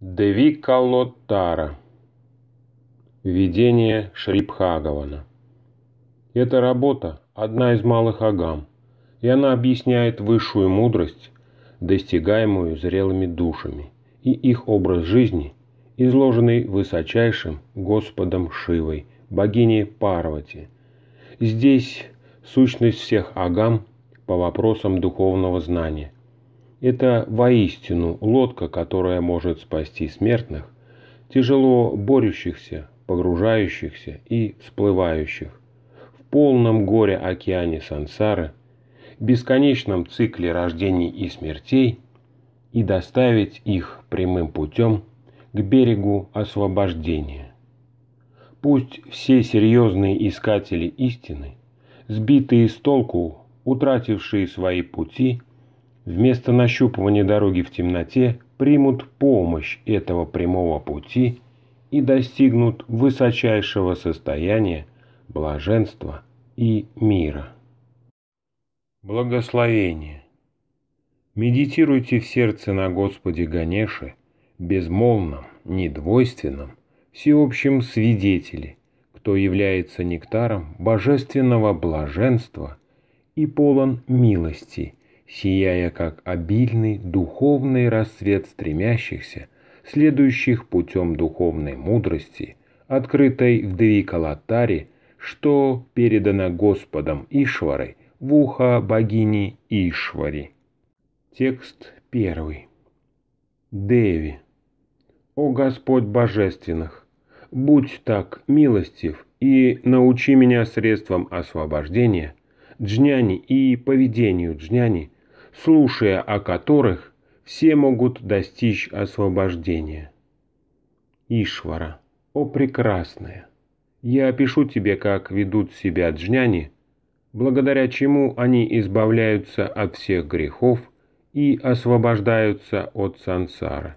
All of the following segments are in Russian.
Деви Лоттара. Видение Шрипхагавана. Эта работа – одна из малых агам, и она объясняет высшую мудрость, достигаемую зрелыми душами, и их образ жизни, изложенный высочайшим Господом Шивой, богиней Парвати. Здесь сущность всех агам по вопросам духовного знания – это воистину лодка, которая может спасти смертных, тяжело борющихся, погружающихся и всплывающих в полном горе океане сансары, бесконечном цикле рождений и смертей и доставить их прямым путем к берегу освобождения. Пусть все серьезные искатели истины, сбитые с толку, утратившие свои пути – вместо нащупывания дороги в темноте примут помощь этого прямого пути и достигнут высочайшего состояния блаженства и мира. Благословение. Медитируйте в сердце на Господе Ганеше, безмолвном, недвойственном, всеобщем свидетеле, кто является нектаром божественного блаженства и полон милости – сияя как обильный духовный рассвет стремящихся, следующих путем духовной мудрости, открытой в Девикалатаре, что передано Господом Ишварой в ухо богини Ишвари. Текст первый. Деви. О Господь Божественных, будь так милостив и научи меня средством освобождения, джняни и поведению джняни – слушая о которых все могут достичь освобождения. Ишвара, о прекрасное! Я опишу тебе, как ведут себя джняни, благодаря чему они избавляются от всех грехов и освобождаются от сансары.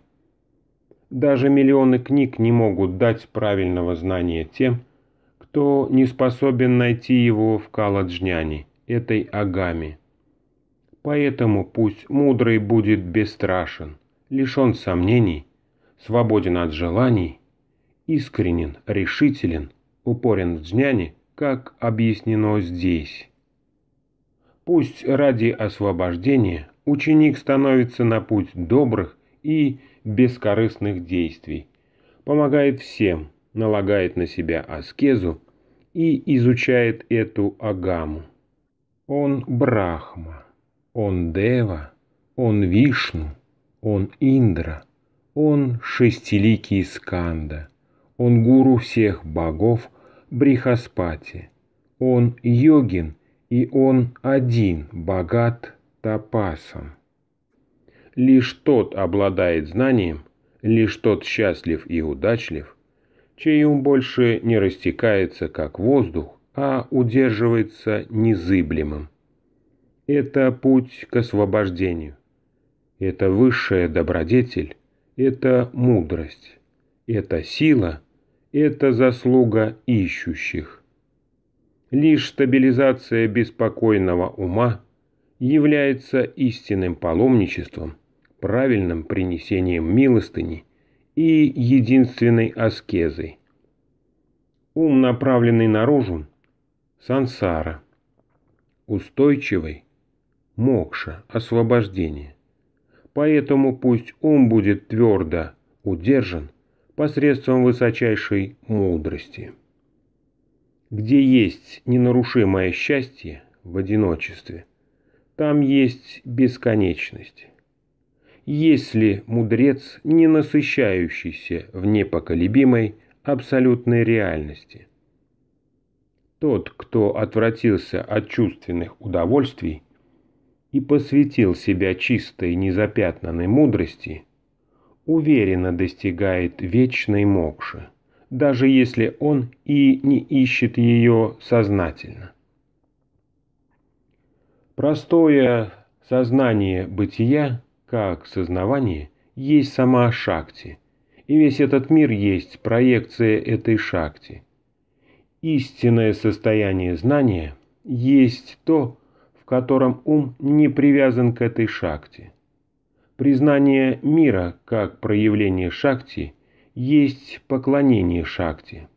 Даже миллионы книг не могут дать правильного знания тем, кто не способен найти его в Каладжняне, этой Агаме, Поэтому пусть мудрый будет бесстрашен, лишен сомнений, свободен от желаний, искренен, решителен, упорен в джняне, как объяснено здесь. Пусть ради освобождения ученик становится на путь добрых и бескорыстных действий, помогает всем, налагает на себя аскезу и изучает эту агаму. Он Брахма. Он Дева, он Вишну, он Индра, он шестиликий Сканда, он гуру всех богов Брихаспати, он йогин и он один богат тапасом. Лишь тот обладает знанием, лишь тот счастлив и удачлив, чей ум больше не растекается, как воздух, а удерживается незыблемым. Это путь к освобождению. Это высшая добродетель, это мудрость, это сила, это заслуга ищущих. Лишь стабилизация беспокойного ума является истинным паломничеством, правильным принесением милостыни и единственной аскезой. Ум, направленный наружу, сансара, устойчивый мокша, освобождение. Поэтому пусть ум будет твердо удержан посредством высочайшей мудрости. Где есть ненарушимое счастье в одиночестве, там есть бесконечность. Если мудрец, не насыщающийся в непоколебимой абсолютной реальности – тот, кто отвратился от чувственных удовольствий, и посвятил себя чистой незапятнанной мудрости, уверенно достигает вечной мокши, даже если он и не ищет ее сознательно. Простое сознание бытия, как сознание есть сама Шакти, и весь этот мир есть проекция этой Шакти. Истинное состояние знания есть то, котором ум не привязан к этой шакте. Признание мира как проявление шакти есть поклонение шакти.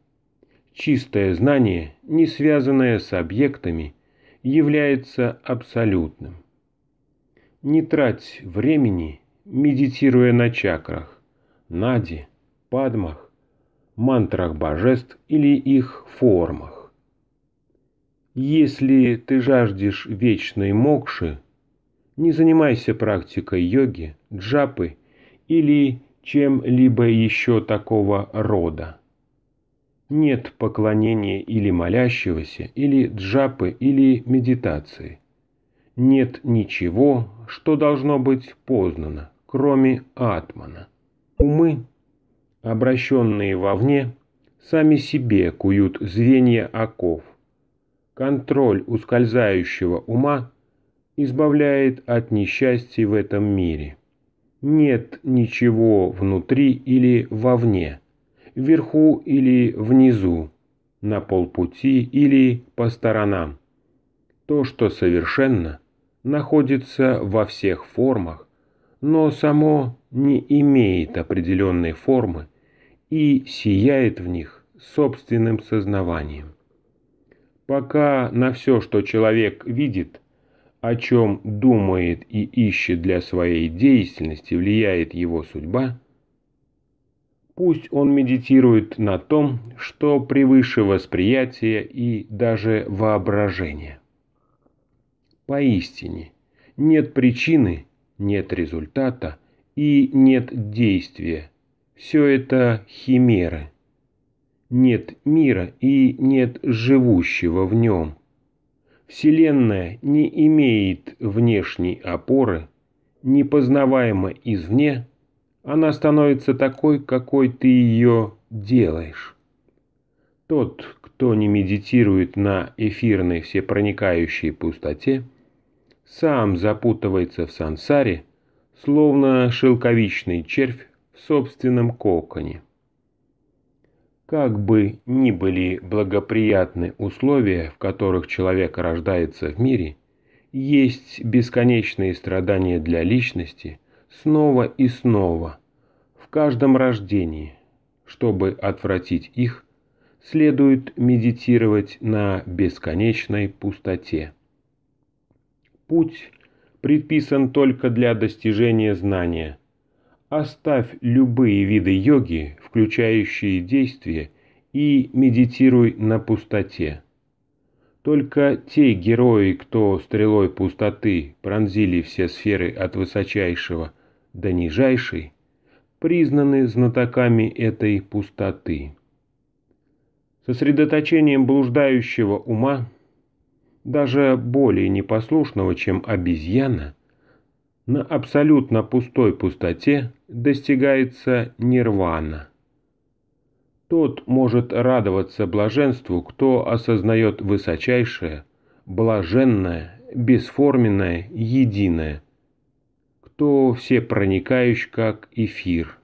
Чистое знание, не связанное с объектами, является абсолютным. Не трать времени, медитируя на чакрах, наде, падмах, мантрах божеств или их формах. Если ты жаждешь вечной мокши, не занимайся практикой йоги, джапы или чем-либо еще такого рода. Нет поклонения или молящегося, или джапы, или медитации. Нет ничего, что должно быть познано, кроме атмана. Умы, обращенные вовне, сами себе куют звенья оков, Контроль ускользающего ума избавляет от несчастья в этом мире. Нет ничего внутри или вовне, вверху или внизу, на полпути или по сторонам. То, что совершенно, находится во всех формах, но само не имеет определенной формы и сияет в них собственным сознаванием. Пока на все, что человек видит, о чем думает и ищет для своей деятельности, влияет его судьба, пусть он медитирует на том, что превыше восприятия и даже воображения. Поистине, нет причины, нет результата и нет действия. Все это химеры – нет мира и нет живущего в нем. Вселенная не имеет внешней опоры, непознаваема извне, она становится такой, какой ты ее делаешь. Тот, кто не медитирует на эфирной всепроникающей пустоте, сам запутывается в сансаре, словно шелковичный червь в собственном коконе. Как бы ни были благоприятны условия, в которых человек рождается в мире, есть бесконечные страдания для личности снова и снова, в каждом рождении. Чтобы отвратить их, следует медитировать на бесконечной пустоте. Путь предписан только для достижения знания – Оставь любые виды йоги, включающие действия, и медитируй на пустоте. Только те герои, кто стрелой пустоты пронзили все сферы от высочайшего до нижайшей, признаны знатоками этой пустоты. Сосредоточением блуждающего ума, даже более непослушного, чем обезьяна, на абсолютно пустой пустоте достигается нирвана. Тот может радоваться блаженству, кто осознает высочайшее, блаженное, бесформенное, единое, кто все проникающий как эфир,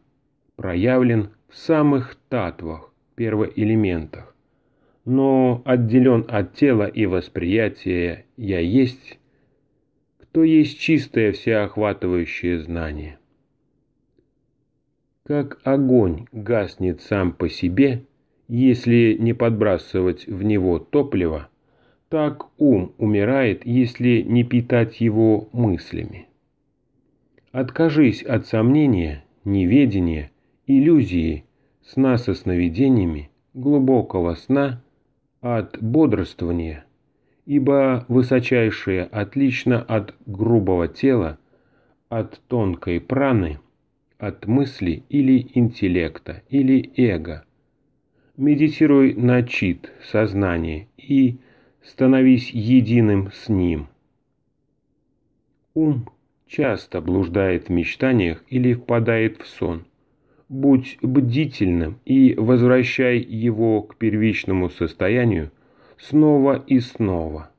проявлен в самых татвах, первоэлементах, но отделен от тела и восприятия «я есть» то есть чистое всеохватывающее знание. Как огонь гаснет сам по себе, если не подбрасывать в него топливо, так ум умирает, если не питать его мыслями. Откажись от сомнения, неведения, иллюзии, сна со сновидениями, глубокого сна, от бодрствования – ибо высочайшее отлично от грубого тела, от тонкой праны, от мысли или интеллекта, или эго. Медитируй на чит, сознание, и становись единым с ним. Ум часто блуждает в мечтаниях или впадает в сон. Будь бдительным и возвращай его к первичному состоянию – снова и снова.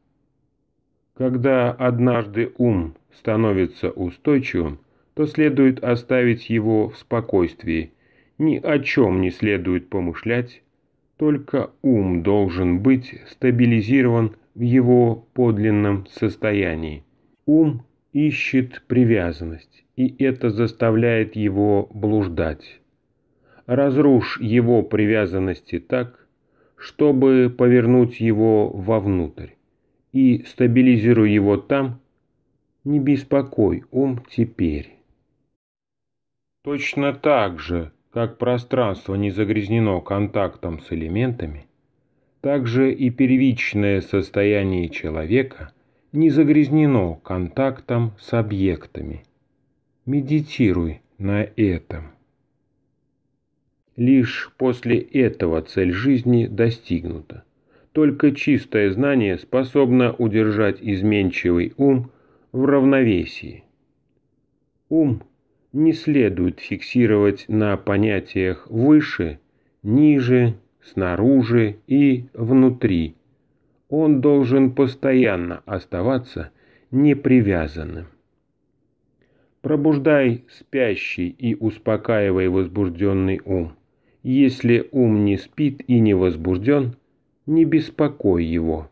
Когда однажды ум становится устойчивым, то следует оставить его в спокойствии, ни о чем не следует помышлять, только ум должен быть стабилизирован в его подлинном состоянии. Ум ищет привязанность, и это заставляет его блуждать. Разрушь его привязанности так, чтобы повернуть его вовнутрь и стабилизируй его там, не беспокой ум теперь. Точно так же, как пространство не загрязнено контактом с элементами, также и первичное состояние человека не загрязнено контактом с объектами. Медитируй на этом. Лишь после этого цель жизни достигнута. Только чистое знание способно удержать изменчивый ум в равновесии. Ум не следует фиксировать на понятиях «выше», «ниже», «снаружи» и «внутри». Он должен постоянно оставаться непривязанным. Пробуждай спящий и успокаивай возбужденный ум – если ум не спит и не возбужден, не беспокой его.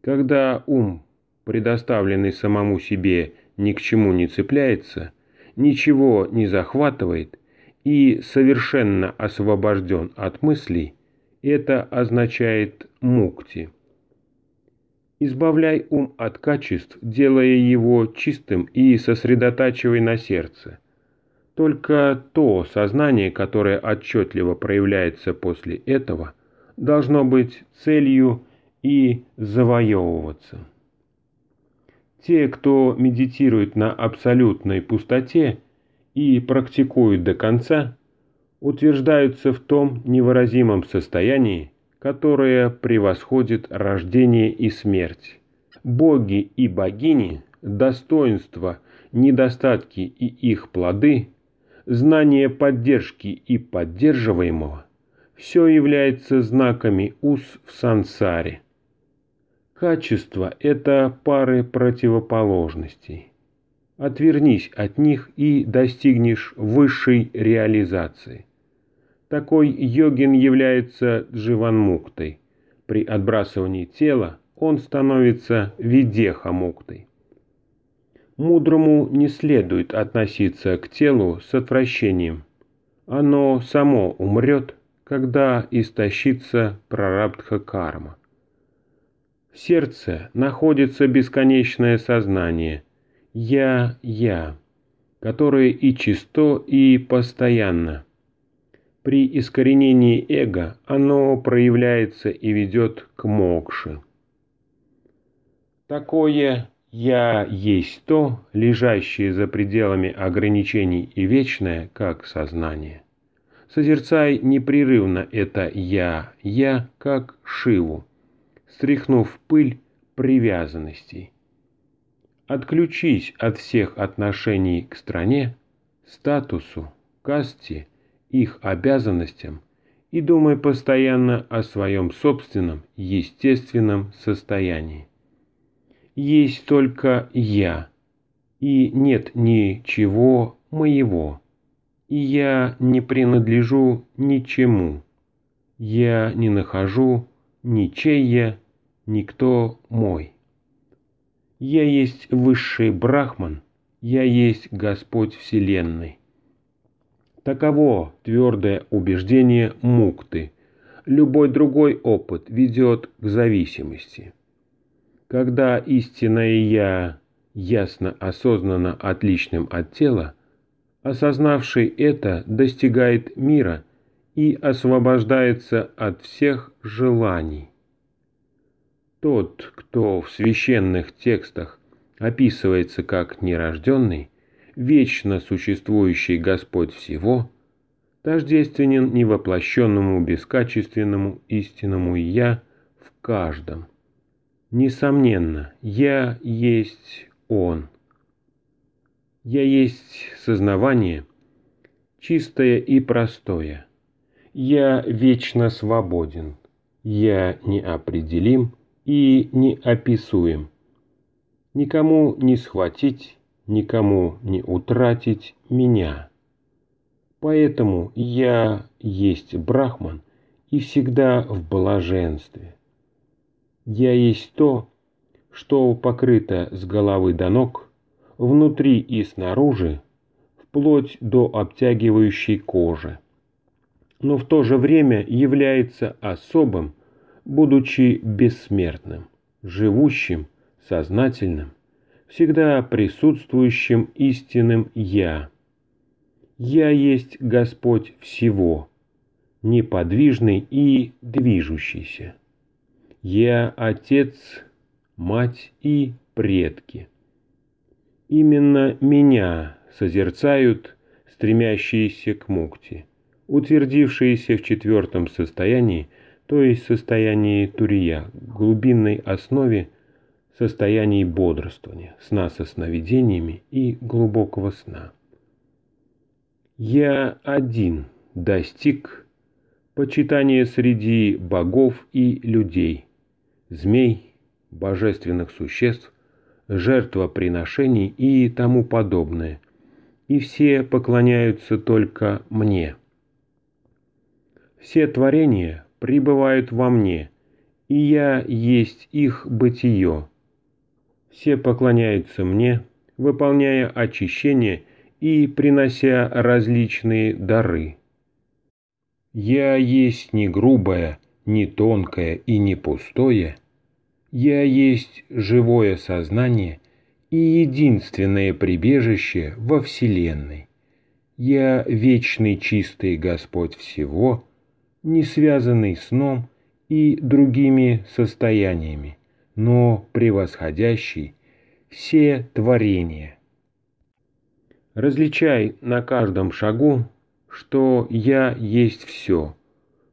Когда ум, предоставленный самому себе, ни к чему не цепляется, ничего не захватывает и совершенно освобожден от мыслей, это означает мукти. Избавляй ум от качеств, делая его чистым и сосредотачивай на сердце – только то сознание, которое отчетливо проявляется после этого, должно быть целью и завоевываться. Те, кто медитирует на абсолютной пустоте и практикует до конца, утверждаются в том невыразимом состоянии, которое превосходит рождение и смерть. Боги и богини, достоинства, недостатки и их плоды знание поддержки и поддерживаемого – все является знаками ус в сансаре. Качество – это пары противоположностей. Отвернись от них и достигнешь высшей реализации. Такой йогин является дживанмуктой. При отбрасывании тела он становится видеха-муктой. Мудрому не следует относиться к телу с отвращением. Оно само умрет, когда истощится прарабдха карма. В сердце находится бесконечное сознание «я-я», которое и чисто, и постоянно. При искоренении эго оно проявляется и ведет к мокше. Такое я есть то, лежащее за пределами ограничений и вечное, как сознание. Созерцай непрерывно это «я», «я» как Шиву, стряхнув пыль привязанностей. Отключись от всех отношений к стране, статусу, касте, их обязанностям и думай постоянно о своем собственном естественном состоянии есть только я, и нет ничего моего, и я не принадлежу ничему, я не нахожу ничея, никто мой. Я есть высший брахман, я есть Господь Вселенной. Таково твердое убеждение мукты. Любой другой опыт ведет к зависимости. Когда истинное «я» ясно осознанно отличным от тела, осознавший это достигает мира и освобождается от всех желаний. Тот, кто в священных текстах описывается как нерожденный, вечно существующий Господь всего, тождественен невоплощенному бескачественному истинному «я» в каждом – Несомненно, я есть Он. Я есть сознание чистое и простое. Я вечно свободен. Я неопределим и неописуем. Никому не схватить, никому не утратить меня. Поэтому я есть Брахман и всегда в блаженстве. Я есть то, что покрыто с головы до ног, внутри и снаружи, вплоть до обтягивающей кожи, но в то же время является особым, будучи бессмертным, живущим, сознательным, всегда присутствующим истинным «Я». «Я есть Господь всего», неподвижный и движущийся. Я отец, мать и предки. Именно меня созерцают стремящиеся к мукти, утвердившиеся в четвертом состоянии, то есть состоянии турия, глубинной основе, состоянии бодрствования, сна со сновидениями и глубокого сна. Я один достиг почитания среди богов и людей – змей, божественных существ, жертвоприношений и тому подобное. И все поклоняются только мне. Все творения пребывают во мне, и я есть их бытие. Все поклоняются мне, выполняя очищение и принося различные дары. Я есть не грубая, не тонкое и не пустое, я есть живое сознание и единственное прибежище во Вселенной. Я вечный чистый Господь всего, не связанный сном и другими состояниями, но превосходящий все творения. Различай на каждом шагу, что я есть все,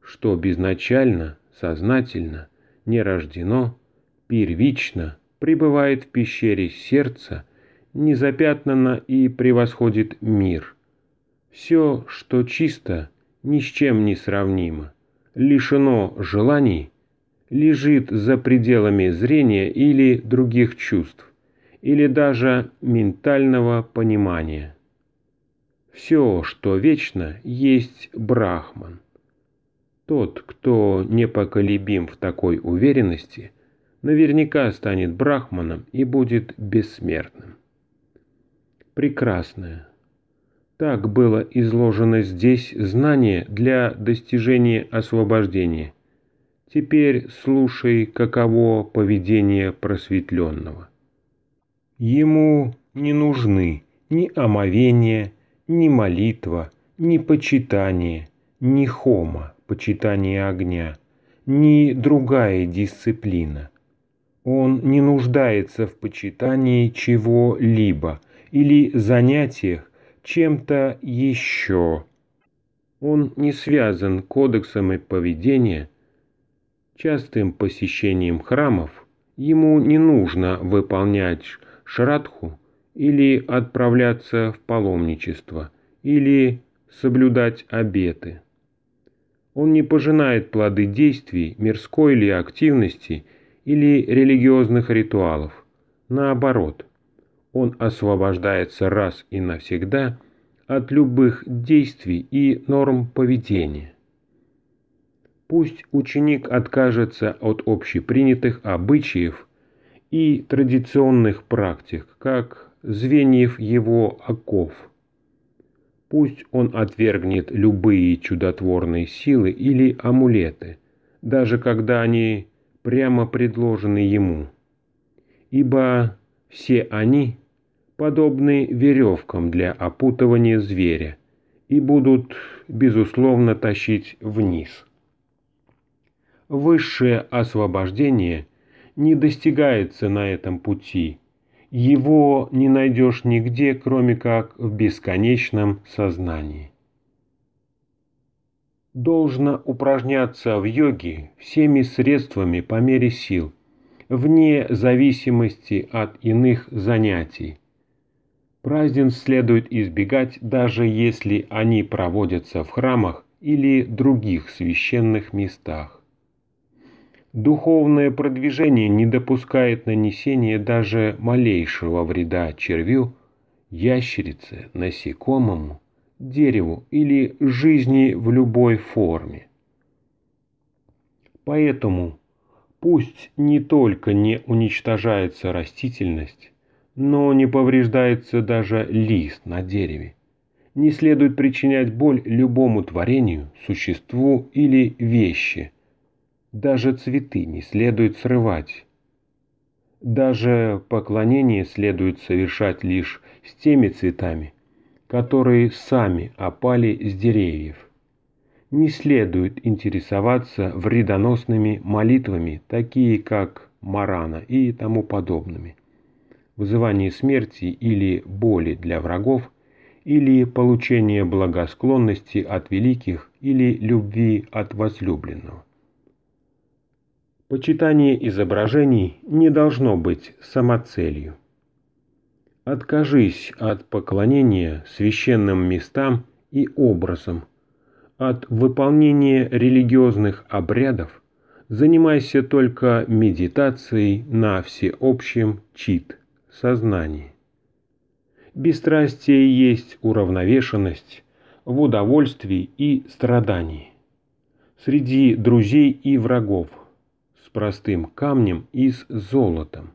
что безначально, сознательно, не рождено, первично пребывает в пещере сердца, не и превосходит мир. Все, что чисто, ни с чем не сравнимо, лишено желаний, лежит за пределами зрения или других чувств, или даже ментального понимания. Все, что вечно, есть Брахман – тот, кто непоколебим в такой уверенности, наверняка станет брахманом и будет бессмертным. Прекрасное. Так было изложено здесь знание для достижения освобождения. Теперь слушай, каково поведение просветленного. Ему не нужны ни омовение, ни молитва, ни почитание, ни хома почитание огня, ни другая дисциплина. Он не нуждается в почитании чего-либо или занятиях чем-то еще. Он не связан кодексами поведения, частым посещением храмов. Ему не нужно выполнять шрадху или отправляться в паломничество, или соблюдать обеты. Он не пожинает плоды действий, мирской или активности, или религиозных ритуалов. Наоборот, он освобождается раз и навсегда от любых действий и норм поведения. Пусть ученик откажется от общепринятых обычаев и традиционных практик, как звеньев его оков – Пусть он отвергнет любые чудотворные силы или амулеты, даже когда они прямо предложены ему. Ибо все они подобны веревкам для опутывания зверя и будут, безусловно, тащить вниз. Высшее освобождение не достигается на этом пути – его не найдешь нигде, кроме как в бесконечном сознании. Должно упражняться в йоге всеми средствами по мере сил, вне зависимости от иных занятий. Празднеств следует избегать, даже если они проводятся в храмах или других священных местах. Духовное продвижение не допускает нанесения даже малейшего вреда червю, ящерице, насекомому, дереву или жизни в любой форме. Поэтому пусть не только не уничтожается растительность, но не повреждается даже лист на дереве. Не следует причинять боль любому творению, существу или вещи – даже цветы не следует срывать. Даже поклонение следует совершать лишь с теми цветами, которые сами опали с деревьев. Не следует интересоваться вредоносными молитвами, такие как Марана и тому подобными. Вызывание смерти или боли для врагов, или получение благосклонности от великих, или любви от возлюбленного. Почитание изображений не должно быть самоцелью. Откажись от поклонения священным местам и образам, от выполнения религиозных обрядов, занимайся только медитацией на всеобщем чит сознании. Бесстрастие есть уравновешенность в удовольствии и страдании, среди друзей и врагов – простым камнем и с золотом.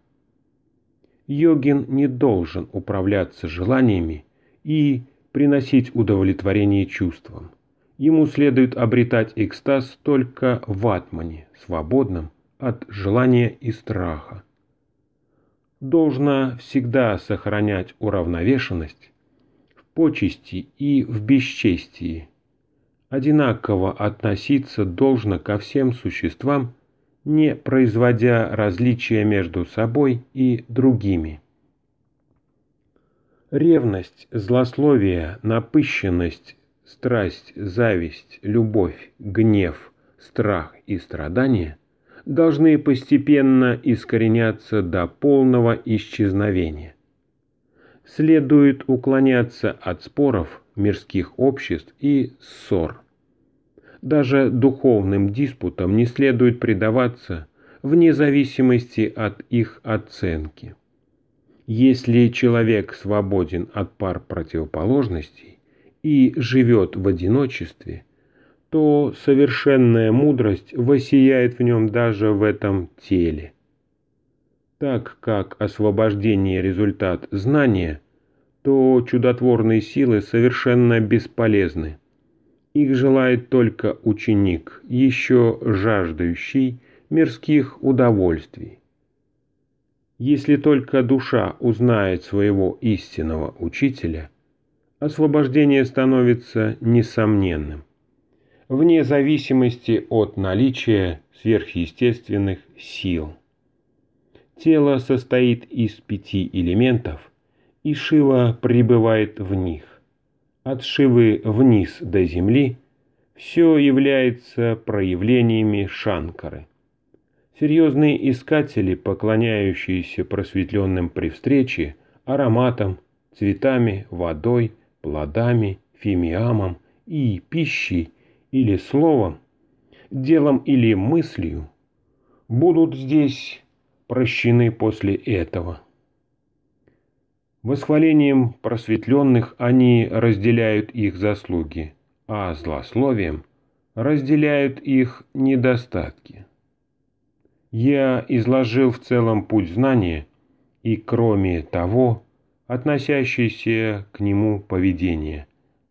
Йогин не должен управляться желаниями и приносить удовлетворение чувствам. Ему следует обретать экстаз только в атмане, свободном от желания и страха. Должно всегда сохранять уравновешенность в почести и в бесчестии. Одинаково относиться должно ко всем существам не производя различия между собой и другими. Ревность, злословие, напыщенность, страсть, зависть, любовь, гнев, страх и страдания должны постепенно искореняться до полного исчезновения. Следует уклоняться от споров, мирских обществ и ссор, даже духовным диспутам не следует предаваться вне зависимости от их оценки. Если человек свободен от пар противоположностей и живет в одиночестве, то совершенная мудрость воссияет в нем даже в этом теле. Так как освобождение – результат знания, то чудотворные силы совершенно бесполезны. Их желает только ученик, еще жаждающий мирских удовольствий. Если только душа узнает своего истинного учителя, освобождение становится несомненным, вне зависимости от наличия сверхъестественных сил. Тело состоит из пяти элементов, и Шива пребывает в них от Шивы вниз до земли, все является проявлениями Шанкары. Серьезные искатели, поклоняющиеся просветленным при встрече, ароматам, цветами, водой, плодами, фимиамом и пищей или словом, делом или мыслью, будут здесь прощены после этого. Восхвалением просветленных они разделяют их заслуги, а злословием разделяют их недостатки. Я изложил в целом путь знания и, кроме того, относящееся к нему поведение,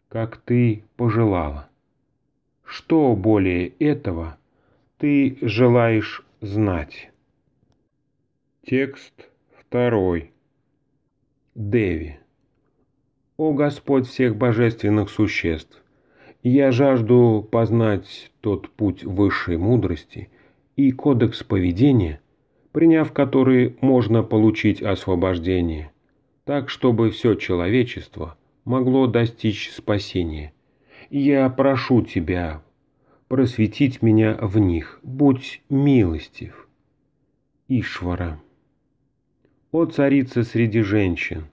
как ты пожелала. Что более этого ты желаешь знать? Текст второй. Деви. О Господь всех божественных существ! Я жажду познать тот путь высшей мудрости и кодекс поведения, приняв который можно получить освобождение, так, чтобы все человечество могло достичь спасения. Я прошу Тебя просветить меня в них, будь милостив. Ишвара. «О царица среди женщин!»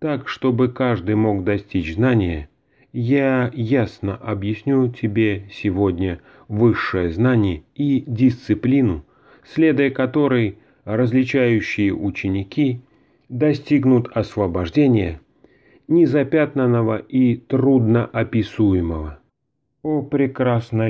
Так, чтобы каждый мог достичь знания, я ясно объясню тебе сегодня высшее знание и дисциплину, следуя которой различающие ученики достигнут освобождения незапятнанного и трудно описуемого. О прекрасно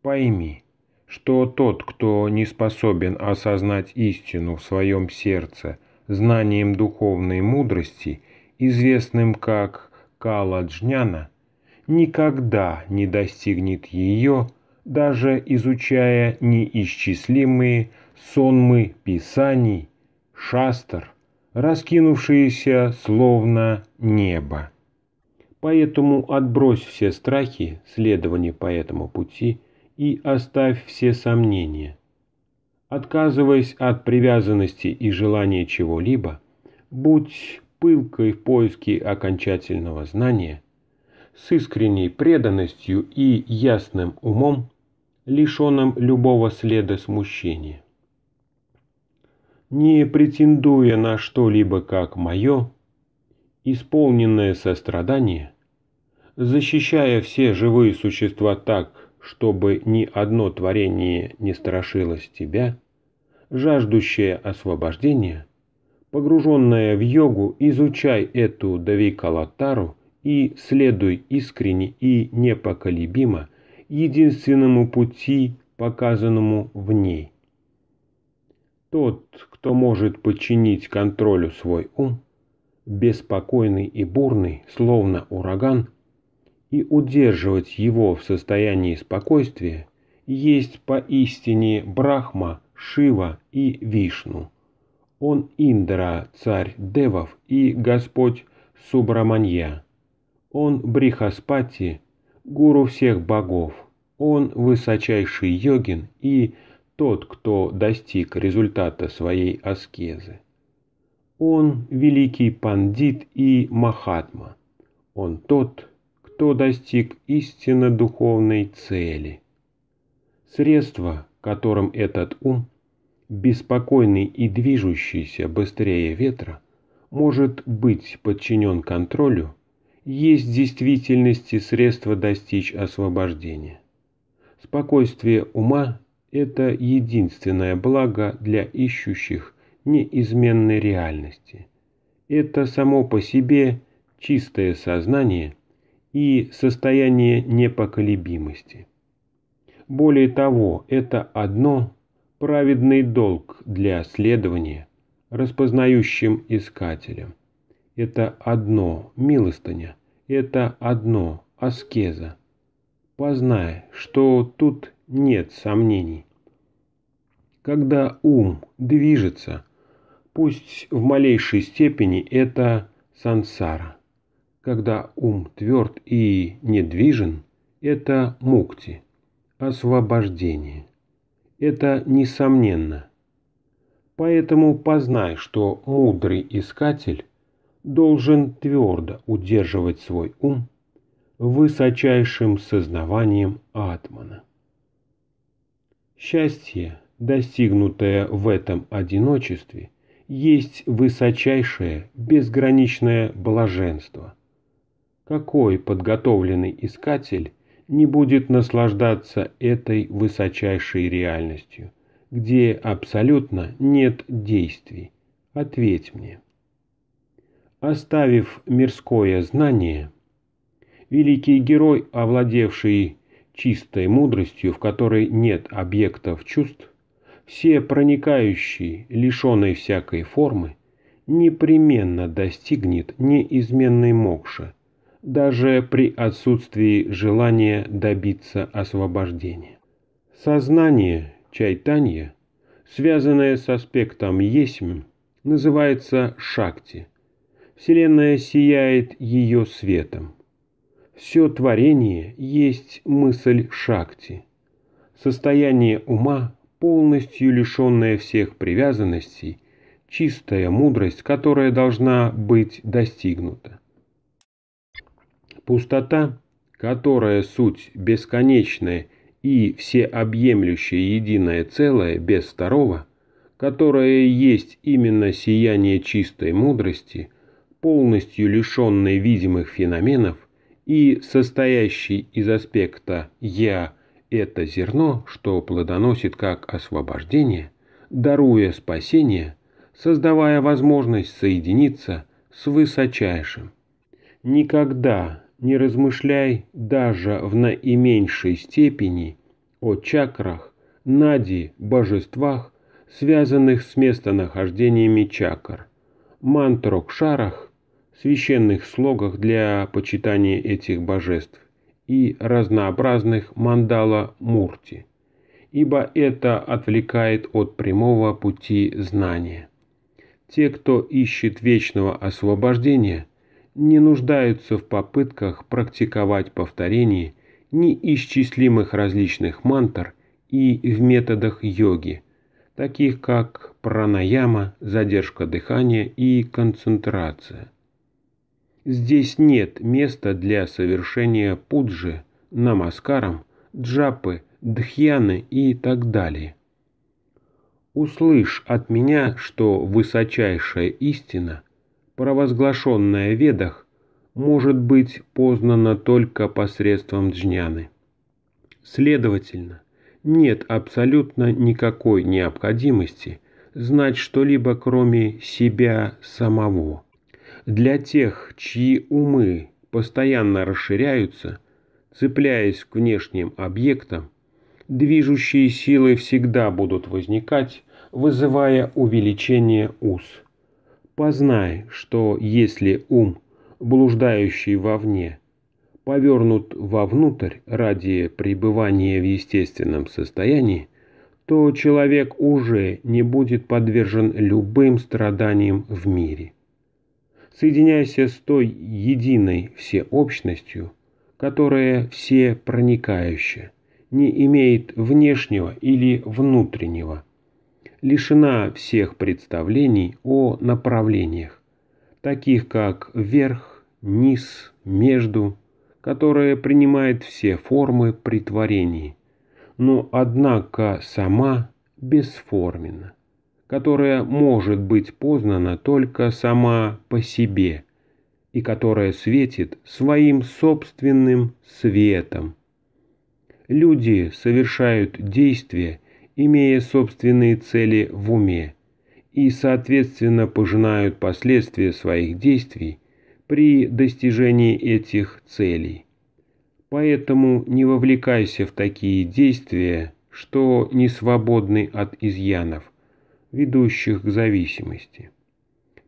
пойми, что тот, кто не способен осознать истину в своем сердце знанием духовной мудрости, известным как Каладжняна, никогда не достигнет ее, даже изучая неисчислимые сонмы писаний, шастр, раскинувшиеся словно небо. Поэтому отбрось все страхи, следование по этому пути – и оставь все сомнения. Отказываясь от привязанности и желания чего-либо, будь пылкой в поиске окончательного знания, с искренней преданностью и ясным умом, лишенным любого следа смущения. Не претендуя на что-либо как мое, исполненное сострадание, защищая все живые существа так, чтобы ни одно творение не страшилось тебя, жаждущее освобождения, погруженное в йогу, изучай эту Давикалатару и следуй искренне и непоколебимо единственному пути, показанному в ней. Тот, кто может подчинить контролю свой ум, беспокойный и бурный, словно ураган – и удерживать его в состоянии спокойствия есть поистине Брахма, Шива и Вишну. Он Индра, царь Девов и Господь Субраманья. Он Брихаспати, гуру всех богов. Он высочайший йогин и тот, кто достиг результата своей аскезы. Он великий пандит и махатма. Он тот, кто достиг истинно духовной цели. Средство, которым этот ум, беспокойный и движущийся быстрее ветра, может быть подчинен контролю, есть в действительности средство достичь освобождения. Спокойствие ума – это единственное благо для ищущих неизменной реальности. Это само по себе чистое сознание – и состояние непоколебимости. Более того, это одно праведный долг для следования распознающим искателям. Это одно милостыня, это одно аскеза. Познай, что тут нет сомнений. Когда ум движется, пусть в малейшей степени это сансара когда ум тверд и недвижен, это мукти, освобождение. Это несомненно. Поэтому познай, что мудрый искатель должен твердо удерживать свой ум высочайшим сознаванием атмана. Счастье, достигнутое в этом одиночестве, есть высочайшее безграничное блаженство – какой подготовленный искатель не будет наслаждаться этой высочайшей реальностью, где абсолютно нет действий? Ответь мне. Оставив мирское знание, великий герой, овладевший чистой мудростью, в которой нет объектов чувств, все проникающий, лишенный всякой формы, непременно достигнет неизменной мокши, даже при отсутствии желания добиться освобождения. Сознание чайтанья, связанное с аспектом есмь, называется шакти. Вселенная сияет ее светом. Все творение есть мысль шакти. Состояние ума, полностью лишенное всех привязанностей, чистая мудрость, которая должна быть достигнута. Пустота, которая суть бесконечная и всеобъемлющее единое целое без второго, которое есть именно сияние чистой мудрости, полностью лишенной видимых феноменов и состоящей из аспекта «я» – это зерно, что плодоносит как освобождение, даруя спасение, создавая возможность соединиться с высочайшим. Никогда не размышляй даже в наименьшей степени о чакрах, нади, божествах, связанных с местонахождениями чакр, мантрокшарах, священных слогах для почитания этих божеств и разнообразных мандала-мурти, ибо это отвлекает от прямого пути знания. Те, кто ищет вечного освобождения – не нуждаются в попытках практиковать повторение неисчислимых различных мантр и в методах йоги, таких как пранаяма, задержка дыхания и концентрация. Здесь нет места для совершения пуджи, намаскарам, джапы, дхьяны и так далее. Услышь от меня, что высочайшая истина провозглашенное Ведах, может быть познано только посредством джняны. Следовательно, нет абсолютно никакой необходимости знать что-либо кроме себя самого. Для тех, чьи умы постоянно расширяются, цепляясь к внешним объектам, движущие силы всегда будут возникать, вызывая увеличение уз – Познай, что если ум, блуждающий вовне, повернут вовнутрь ради пребывания в естественном состоянии, то человек уже не будет подвержен любым страданиям в мире. Соединяйся с той единой всеобщностью, которая все проникающая, не имеет внешнего или внутреннего – лишена всех представлений о направлениях, таких как верх, низ, между, которая принимает все формы притворений, но однако сама бесформенна, которая может быть познана только сама по себе и которая светит своим собственным светом. Люди совершают действия имея собственные цели в уме, и, соответственно, пожинают последствия своих действий при достижении этих целей. Поэтому не вовлекайся в такие действия, что не свободны от изъянов, ведущих к зависимости.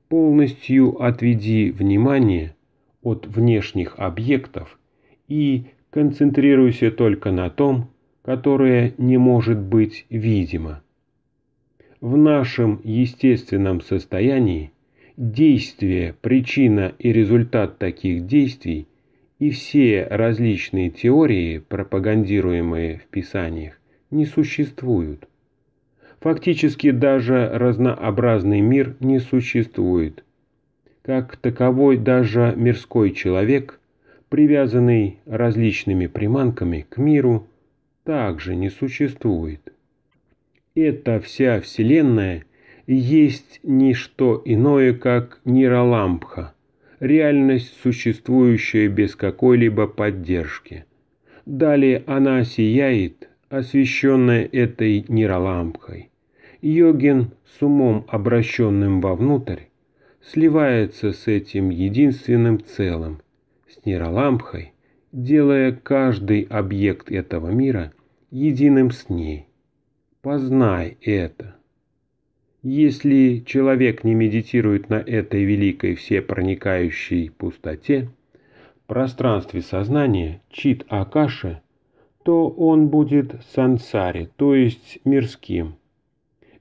Полностью отведи внимание от внешних объектов и концентрируйся только на том, которое не может быть видимо. В нашем естественном состоянии действие, причина и результат таких действий и все различные теории, пропагандируемые в писаниях, не существуют. Фактически даже разнообразный мир не существует. Как таковой даже мирской человек, привязанный различными приманками к миру – также не существует. Эта вся Вселенная есть ничто иное, как ниралампха, реальность, существующая без какой-либо поддержки. Далее она сияет, освещенная этой ниралампхой. Йогин с умом, обращенным вовнутрь, сливается с этим единственным целым, с ниралампхой делая каждый объект этого мира единым с ней. Познай это. Если человек не медитирует на этой великой всепроникающей пустоте, пространстве сознания, чит Акаши, то он будет сансари, то есть мирским,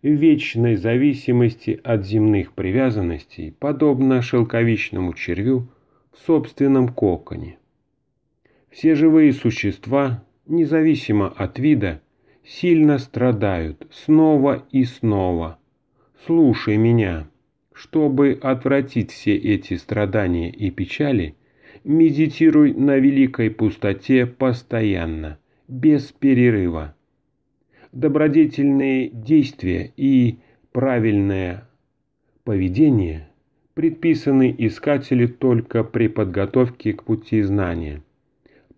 в вечной зависимости от земных привязанностей, подобно шелковичному червю в собственном коконе. Все живые существа, независимо от вида, сильно страдают снова и снова. Слушай меня. Чтобы отвратить все эти страдания и печали, медитируй на великой пустоте постоянно, без перерыва. Добродетельные действия и правильное поведение предписаны искателю только при подготовке к пути знания –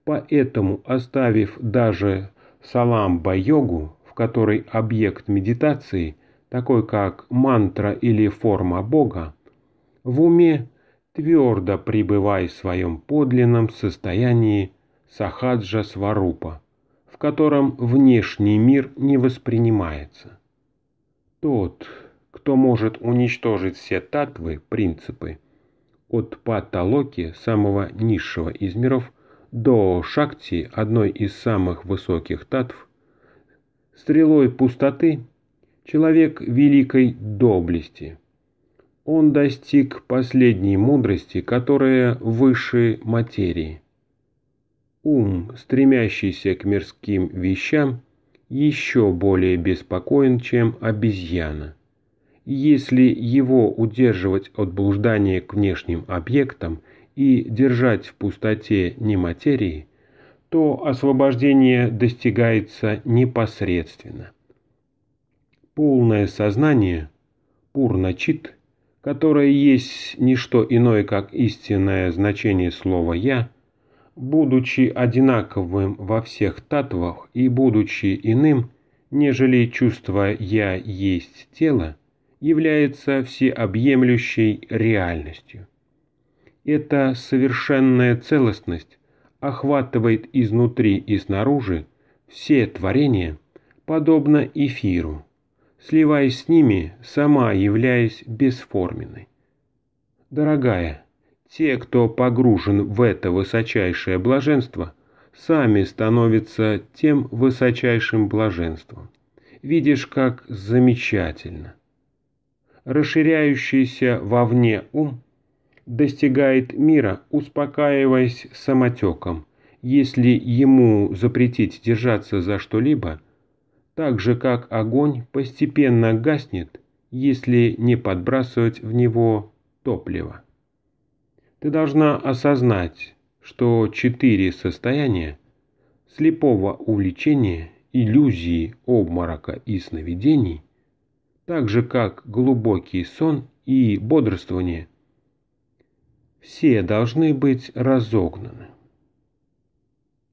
Поэтому, оставив даже саламба-йогу, в которой объект медитации, такой как мантра или форма Бога, в уме твердо пребывай в своем подлинном состоянии сахаджа сварупа, в котором внешний мир не воспринимается. Тот, кто может уничтожить все татвы, принципы, от паталоки самого низшего из миров – до Шакти, одной из самых высоких татв, стрелой пустоты, человек великой доблести. Он достиг последней мудрости, которая выше материи. Ум, стремящийся к мирским вещам, еще более беспокоен, чем обезьяна. Если его удерживать от блуждания к внешним объектам – и держать в пустоте не материи, то освобождение достигается непосредственно. Полное сознание, пурначит, которое есть не что иное, как истинное значение слова «я», будучи одинаковым во всех татвах и будучи иным, нежели чувство «я есть тело», является всеобъемлющей реальностью. Эта совершенная целостность охватывает изнутри и снаружи все творения, подобно эфиру, сливаясь с ними, сама являясь бесформенной. Дорогая, те, кто погружен в это высочайшее блаженство, сами становятся тем высочайшим блаженством. Видишь, как замечательно. Расширяющийся вовне ум – достигает мира, успокаиваясь самотеком. Если ему запретить держаться за что-либо, так же как огонь постепенно гаснет, если не подбрасывать в него топливо. Ты должна осознать, что четыре состояния – слепого увлечения, иллюзии, обморока и сновидений – так же как глубокий сон и бодрствование – все должны быть разогнаны.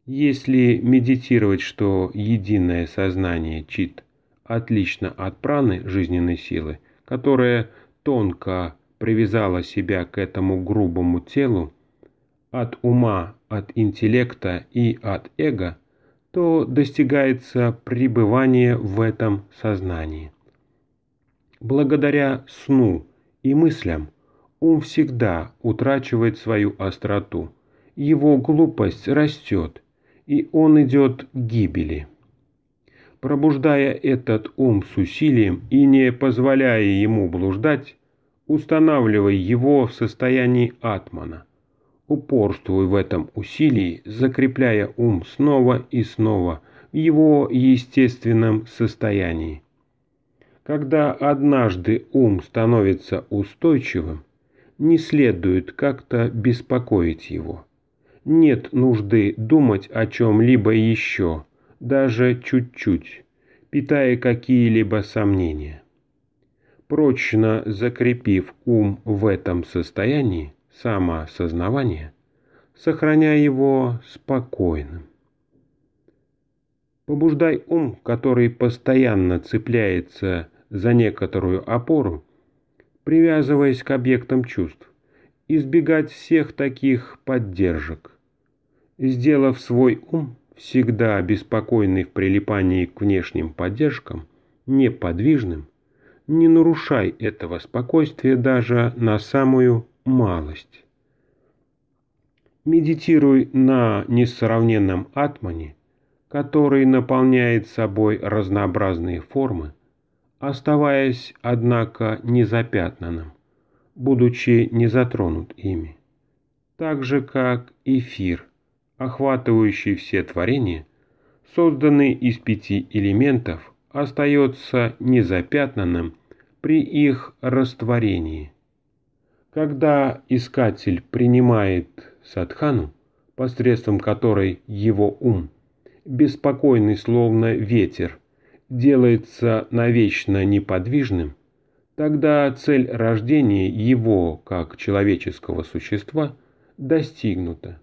Если медитировать, что единое сознание чит отлично от праны жизненной силы, которая тонко привязала себя к этому грубому телу, от ума, от интеллекта и от эго, то достигается пребывание в этом сознании. Благодаря сну и мыслям – Ум всегда утрачивает свою остроту, его глупость растет, и он идет к гибели. Пробуждая этот ум с усилием и не позволяя ему блуждать, устанавливай его в состоянии атмана. Упорствуй в этом усилии, закрепляя ум снова и снова в его естественном состоянии. Когда однажды ум становится устойчивым, не следует как-то беспокоить его. Нет нужды думать о чем-либо еще, даже чуть-чуть, питая какие-либо сомнения. Прочно закрепив ум в этом состоянии самоосознавания, сохраняя его спокойным. Побуждай ум, который постоянно цепляется за некоторую опору, привязываясь к объектам чувств, избегать всех таких поддержек. Сделав свой ум, всегда беспокойный в прилипании к внешним поддержкам, неподвижным, не нарушай этого спокойствия даже на самую малость. Медитируй на несравненном атмане, который наполняет собой разнообразные формы, оставаясь, однако, незапятнанным, будучи не затронут ими. Так же, как эфир, охватывающий все творения, созданный из пяти элементов, остается незапятнанным при их растворении. Когда искатель принимает садхану, посредством которой его ум, беспокойный словно ветер, делается навечно неподвижным, тогда цель рождения его как человеческого существа достигнута.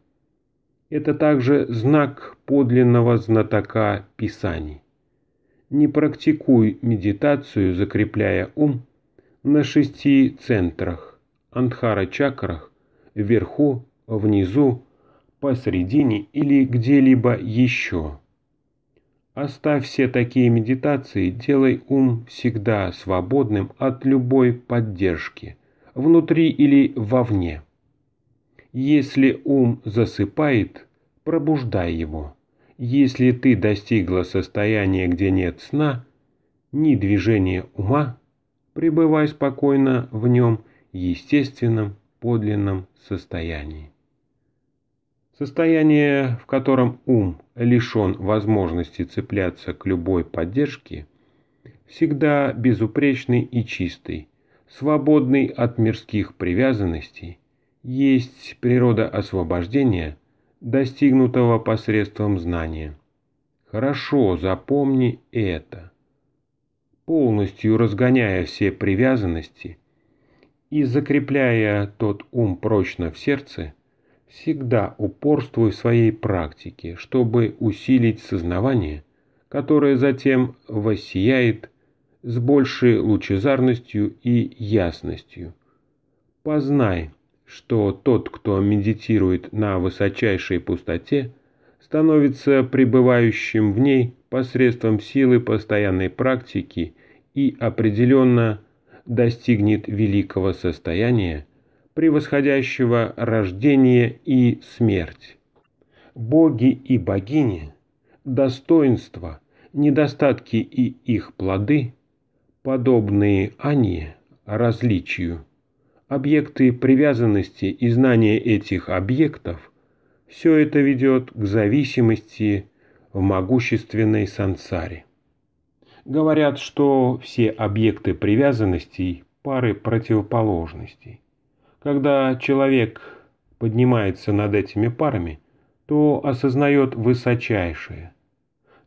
Это также знак подлинного знатока Писаний. Не практикуй медитацию, закрепляя ум на шести центрах – антхара-чакрах, вверху, внизу, посредине или где-либо еще – Оставь все такие медитации, делай ум всегда свободным от любой поддержки, внутри или вовне. Если ум засыпает, пробуждай его. Если ты достигла состояния, где нет сна, ни движения ума, пребывай спокойно в нем естественном подлинном состоянии. Состояние, в котором ум лишен возможности цепляться к любой поддержке, всегда безупречный и чистый, свободный от мирских привязанностей, есть природа освобождения, достигнутого посредством знания. Хорошо запомни это. Полностью разгоняя все привязанности и закрепляя тот ум прочно в сердце – всегда упорствуй в своей практике, чтобы усилить сознание, которое затем воссияет с большей лучезарностью и ясностью. Познай, что тот, кто медитирует на высочайшей пустоте, становится пребывающим в ней посредством силы постоянной практики и определенно достигнет великого состояния, превосходящего рождение и смерть. Боги и богини, достоинства, недостатки и их плоды, подобные они различию, объекты привязанности и знания этих объектов, все это ведет к зависимости в могущественной сансаре. Говорят, что все объекты привязанностей – пары противоположностей когда человек поднимается над этими парами, то осознает высочайшее.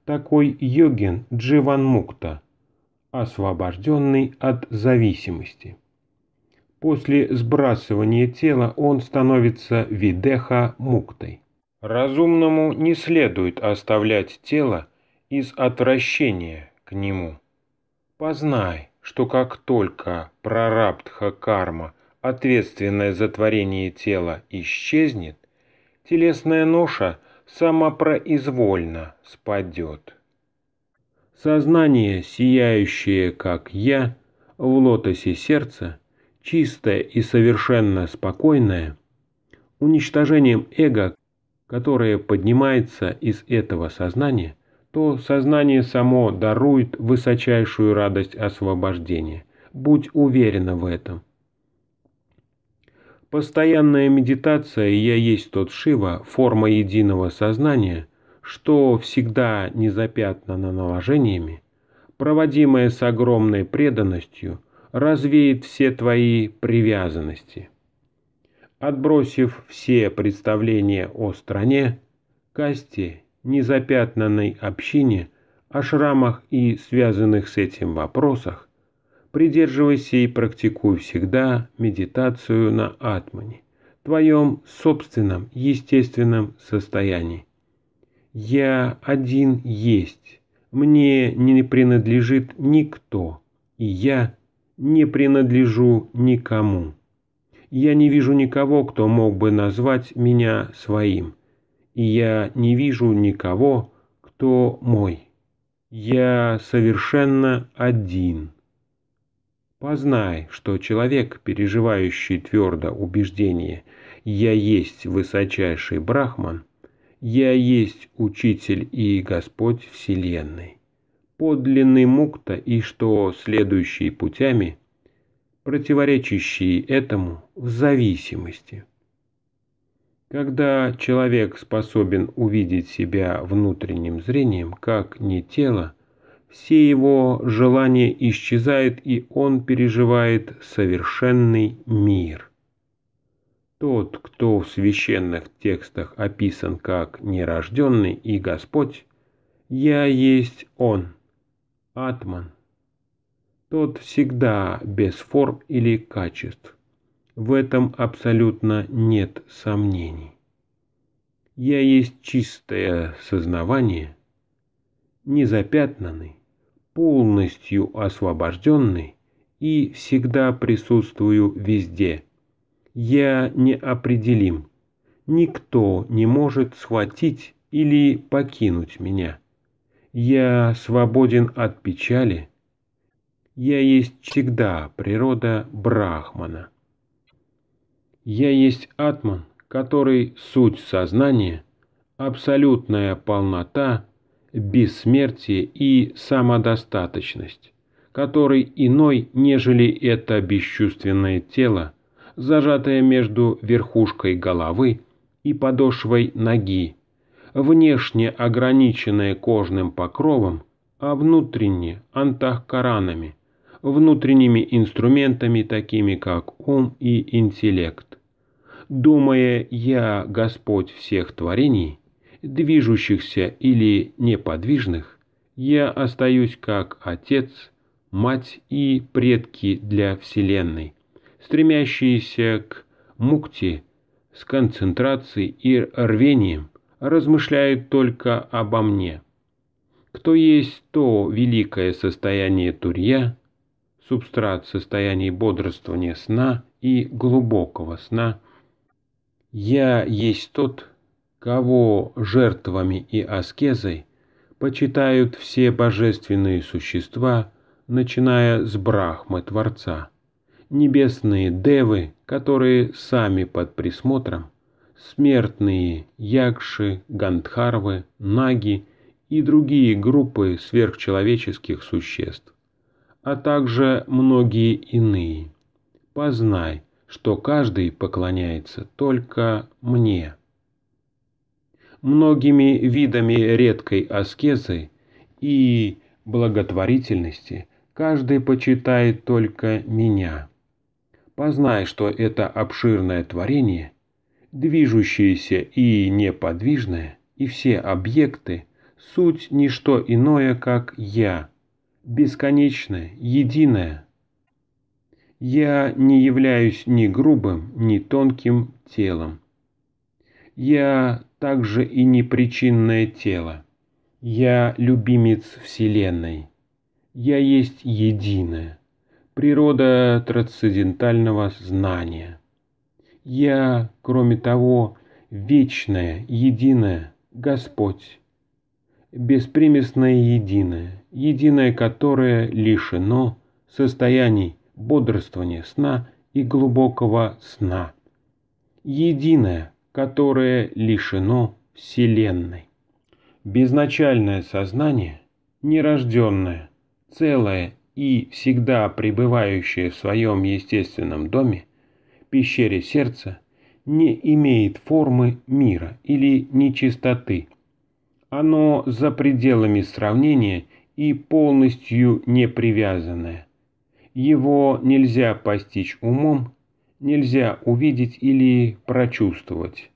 Такой йогин Дживан освобожденный от зависимости. После сбрасывания тела он становится видеха муктой. Разумному не следует оставлять тело из отвращения к нему. Познай, что как только прарабдха карма – ответственное за творение тела, исчезнет, телесная ноша самопроизвольно спадет. Сознание, сияющее как «я», в лотосе сердца, чистое и совершенно спокойное, уничтожением эго, которое поднимается из этого сознания, то сознание само дарует высочайшую радость освобождения. Будь уверена в этом. Постоянная медитация «Я есть тот Шива» – форма единого сознания, что всегда не наложениями, проводимая с огромной преданностью, развеет все твои привязанности. Отбросив все представления о стране, касте, незапятнанной общине, о шрамах и связанных с этим вопросах, придерживайся и практикуй всегда медитацию на атмане, твоем собственном естественном состоянии. «Я один есть, мне не принадлежит никто, и я не принадлежу никому. Я не вижу никого, кто мог бы назвать меня своим, и я не вижу никого, кто мой. Я совершенно один». Познай, что человек, переживающий твердо убеждение «Я есть высочайший брахман», «Я есть учитель и Господь Вселенной», подлинный мукта и что следующие путями, противоречащие этому в зависимости. Когда человек способен увидеть себя внутренним зрением, как не тело, все его желания исчезают, и он переживает совершенный мир. Тот, кто в священных текстах описан как «нерожденный» и «Господь», «Я есть Он», «Атман», тот всегда без форм или качеств. В этом абсолютно нет сомнений. Я есть чистое сознавание, незапятнанный, полностью освобожденный и всегда присутствую везде. Я неопределим. Никто не может схватить или покинуть меня. Я свободен от печали. Я есть всегда природа Брахмана. Я есть Атман, который суть сознания, абсолютная полнота бессмертие и самодостаточность, который иной, нежели это бесчувственное тело, зажатое между верхушкой головы и подошвой ноги, внешне ограниченное кожным покровом, а внутренне – антахкаранами, внутренними инструментами, такими как ум и интеллект. Думая «Я Господь всех творений», движущихся или неподвижных, я остаюсь как отец, мать и предки для Вселенной, стремящиеся к мукте с концентрацией и рвением, размышляют только обо мне. Кто есть то великое состояние Турья, субстрат состояний бодрствования сна и глубокого сна, я есть тот, кого жертвами и аскезой почитают все божественные существа, начиная с Брахмы Творца, небесные девы, которые сами под присмотром, смертные якши, гандхарвы, наги и другие группы сверхчеловеческих существ, а также многие иные. Познай, что каждый поклоняется только мне многими видами редкой аскезы и благотворительности каждый почитает только меня. Познай, что это обширное творение, движущееся и неподвижное, и все объекты, суть не что иное, как я, бесконечное, единое. Я не являюсь ни грубым, ни тонким телом, я также и непричинное тело. Я любимец Вселенной. Я есть единое. Природа трансцендентального знания. Я, кроме того, вечное, единое, Господь. Беспримесное единое, единое которое лишено состояний бодрствования, сна и глубокого сна. Единое – которое лишено Вселенной. Безначальное сознание, нерожденное, целое и всегда пребывающее в своем естественном доме, пещере сердца, не имеет формы мира или нечистоты. Оно за пределами сравнения и полностью непривязанное. Его нельзя постичь умом нельзя увидеть или прочувствовать.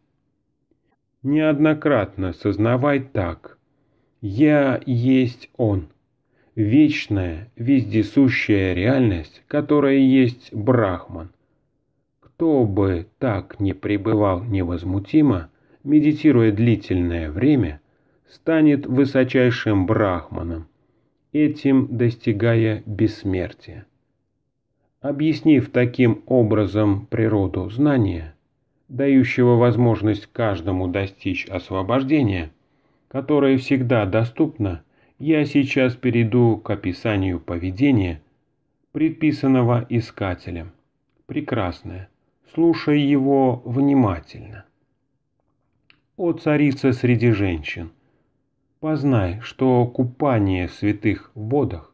Неоднократно сознавай так. Я есть Он. Вечная, вездесущая реальность, которая есть Брахман. Кто бы так не пребывал невозмутимо, медитируя длительное время, станет высочайшим брахманом, этим достигая бессмертия объяснив таким образом природу знания, дающего возможность каждому достичь освобождения, которое всегда доступно, я сейчас перейду к описанию поведения, предписанного искателем. Прекрасное. Слушай его внимательно. О царица среди женщин! Познай, что купание в святых водах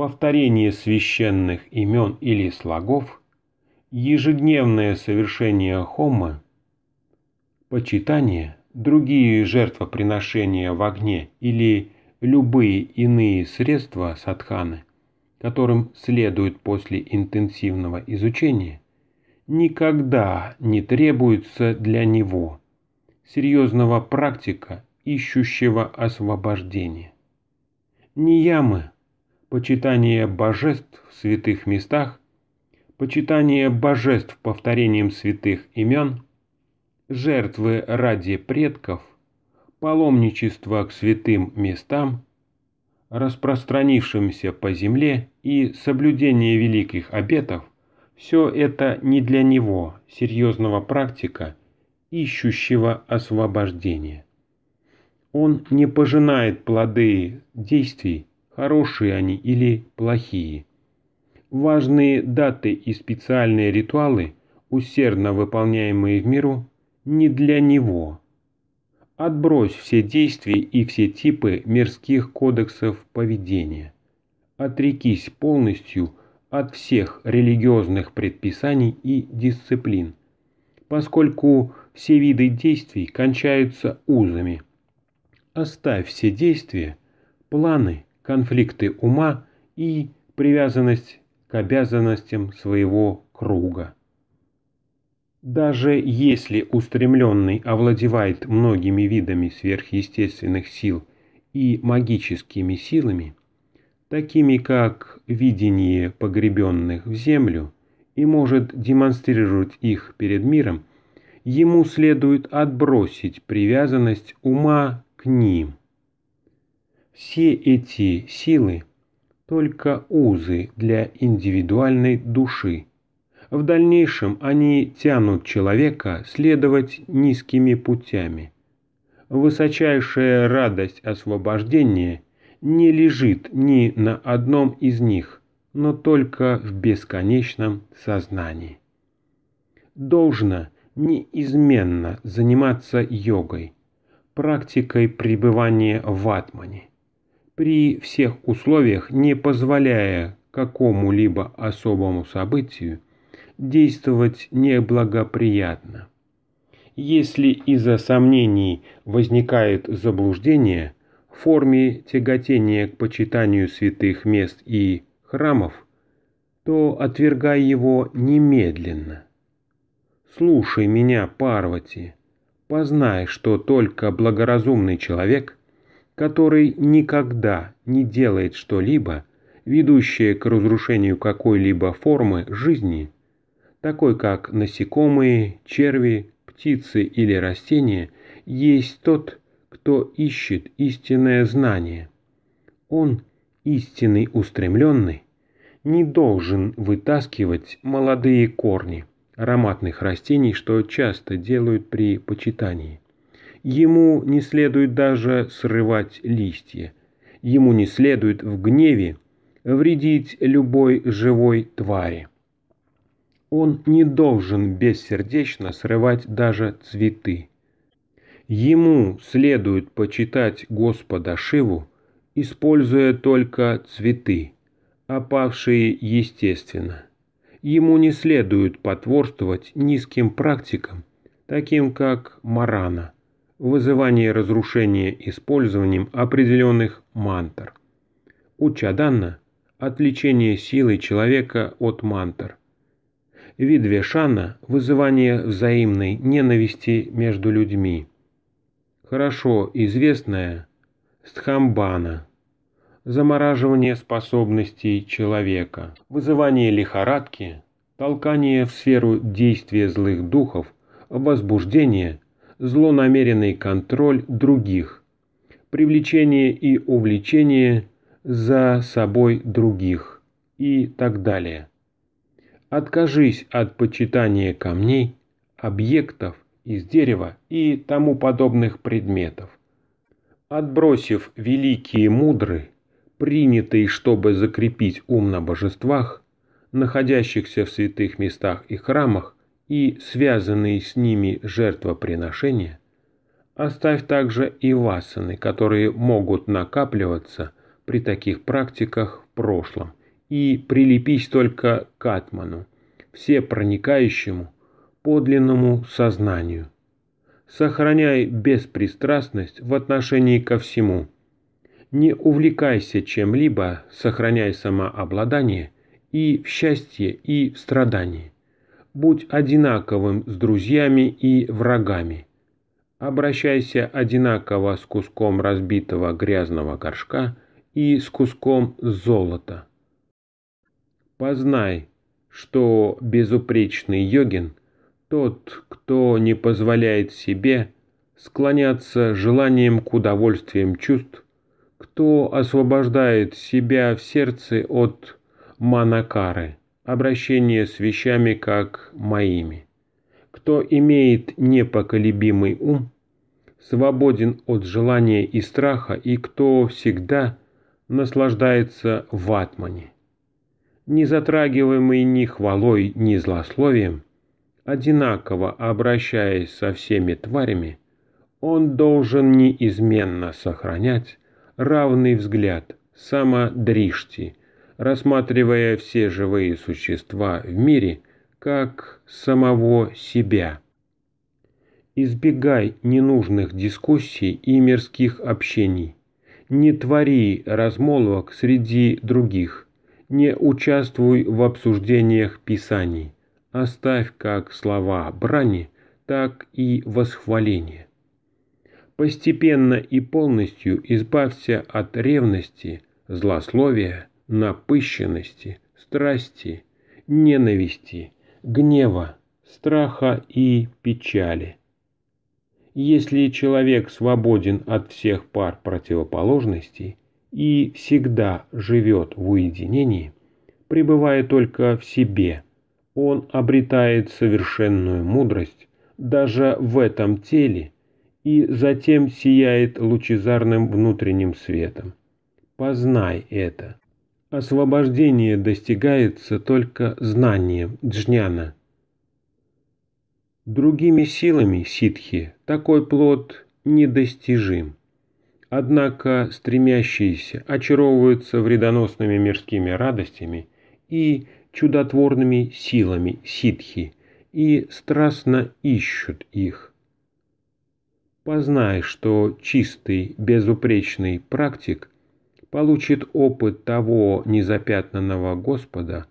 повторение священных имен или слогов, ежедневное совершение хома, почитание, другие жертвоприношения в огне или любые иные средства садханы, которым следует после интенсивного изучения, никогда не требуется для него серьезного практика, ищущего освобождения. Ни ямы почитание божеств в святых местах, почитание божеств повторением святых имен, жертвы ради предков, паломничество к святым местам, распространившимся по земле и соблюдение великих обетов – все это не для него, серьезного практика, ищущего освобождения. Он не пожинает плоды действий, хорошие они или плохие. Важные даты и специальные ритуалы, усердно выполняемые в миру, не для него. Отбрось все действия и все типы мирских кодексов поведения. Отрекись полностью от всех религиозных предписаний и дисциплин, поскольку все виды действий кончаются узами. Оставь все действия, планы – конфликты ума и привязанность к обязанностям своего круга. Даже если устремленный овладевает многими видами сверхъестественных сил и магическими силами, такими как видение погребенных в землю, и может демонстрировать их перед миром, ему следует отбросить привязанность ума к ним. Все эти силы – только узы для индивидуальной души. В дальнейшем они тянут человека следовать низкими путями. Высочайшая радость освобождения не лежит ни на одном из них, но только в бесконечном сознании. Должно неизменно заниматься йогой, практикой пребывания в атмане – при всех условиях не позволяя какому-либо особому событию действовать неблагоприятно. Если из-за сомнений возникает заблуждение в форме тяготения к почитанию святых мест и храмов, то отвергай его немедленно. Слушай меня, Парвати, познай, что только благоразумный человек – который никогда не делает что-либо, ведущее к разрушению какой-либо формы жизни, такой как насекомые, черви, птицы или растения, есть тот, кто ищет истинное знание. Он, истинный устремленный, не должен вытаскивать молодые корни ароматных растений, что часто делают при почитании. Ему не следует даже срывать листья. Ему не следует в гневе вредить любой живой твари. Он не должен бессердечно срывать даже цветы. Ему следует почитать Господа Шиву, используя только цветы, опавшие а естественно. Ему не следует потворствовать низким практикам, таким как Марана – в разрушения использованием определенных мантр. У отвлечение силы человека от мантр. Видвешана – вызывание взаимной ненависти между людьми. Хорошо известная стхамбана – замораживание способностей человека, вызывание лихорадки, толкание в сферу действия злых духов, возбуждение злонамеренный контроль других, привлечение и увлечение за собой других и так далее. Откажись от почитания камней, объектов из дерева и тому подобных предметов. Отбросив великие мудры, принятые, чтобы закрепить ум на божествах, находящихся в святых местах и храмах, и связанные с ними жертвоприношения, оставь также и васаны, которые могут накапливаться при таких практиках в прошлом, и прилепись только к атману, все проникающему, подлинному сознанию. Сохраняй беспристрастность в отношении ко всему. Не увлекайся чем-либо, сохраняй самообладание и в счастье, и в страдании будь одинаковым с друзьями и врагами. Обращайся одинаково с куском разбитого грязного горшка и с куском золота. Познай, что безупречный йогин – тот, кто не позволяет себе склоняться желанием к удовольствиям чувств, кто освобождает себя в сердце от манакары – обращение с вещами как «моими». Кто имеет непоколебимый ум, свободен от желания и страха, и кто всегда наслаждается в атмане. Не затрагиваемый ни хвалой, ни злословием, одинаково обращаясь со всеми тварями, он должен неизменно сохранять равный взгляд самодришти – рассматривая все живые существа в мире как самого себя. Избегай ненужных дискуссий и мирских общений. Не твори размолвок среди других. Не участвуй в обсуждениях писаний. Оставь как слова брани, так и восхваление. Постепенно и полностью избавься от ревности, злословия, напыщенности, страсти, ненависти, гнева, страха и печали. Если человек свободен от всех пар противоположностей и всегда живет в уединении, пребывая только в себе, он обретает совершенную мудрость даже в этом теле и затем сияет лучезарным внутренним светом. Познай это – Освобождение достигается только знанием джняна. Другими силами ситхи такой плод недостижим. Однако стремящиеся очаровываются вредоносными мирскими радостями и чудотворными силами ситхи и страстно ищут их. Познай, что чистый, безупречный практик получит опыт того незапятнанного Господа,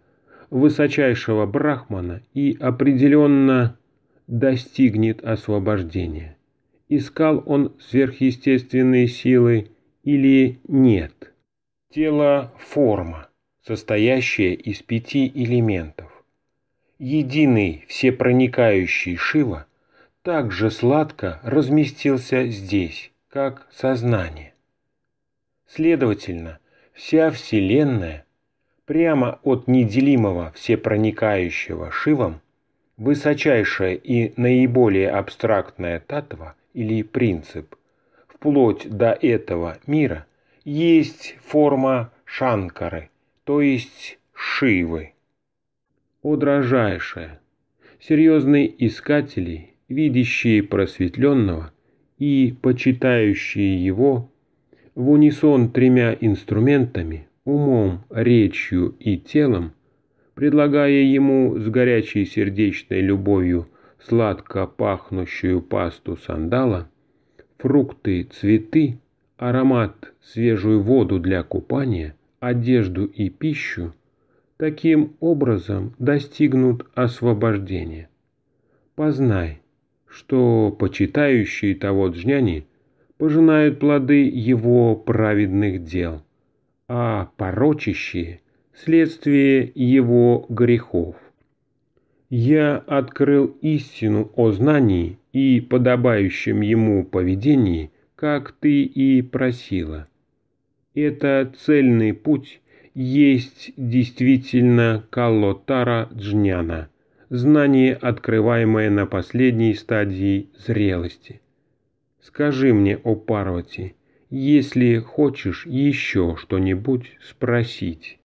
высочайшего Брахмана и определенно достигнет освобождения. Искал он сверхъестественные силы или нет? Тело – форма, состоящая из пяти элементов. Единый всепроникающий Шива также сладко разместился здесь, как сознание. Следовательно, вся Вселенная, прямо от неделимого всепроникающего Шивом, высочайшая и наиболее абстрактная татва или принцип, вплоть до этого мира, есть форма Шанкары, то есть Шивы. О дрожайшее! Серьезные искатели, видящие просветленного и почитающие его в унисон тремя инструментами – умом, речью и телом, предлагая ему с горячей сердечной любовью сладко пахнущую пасту сандала, фрукты, цветы, аромат, свежую воду для купания, одежду и пищу, таким образом достигнут освобождения. Познай, что почитающие того джняни пожинают плоды его праведных дел, а порочащие – следствие его грехов. Я открыл истину о знании и подобающем ему поведении, как ты и просила. Это цельный путь есть действительно Калотара Джняна, знание, открываемое на последней стадии зрелости – Скажи мне, о Парвати, если хочешь еще что-нибудь спросить».